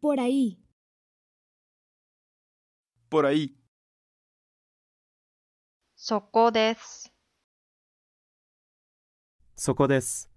Por ahí. Por ahí. そこです。そこです。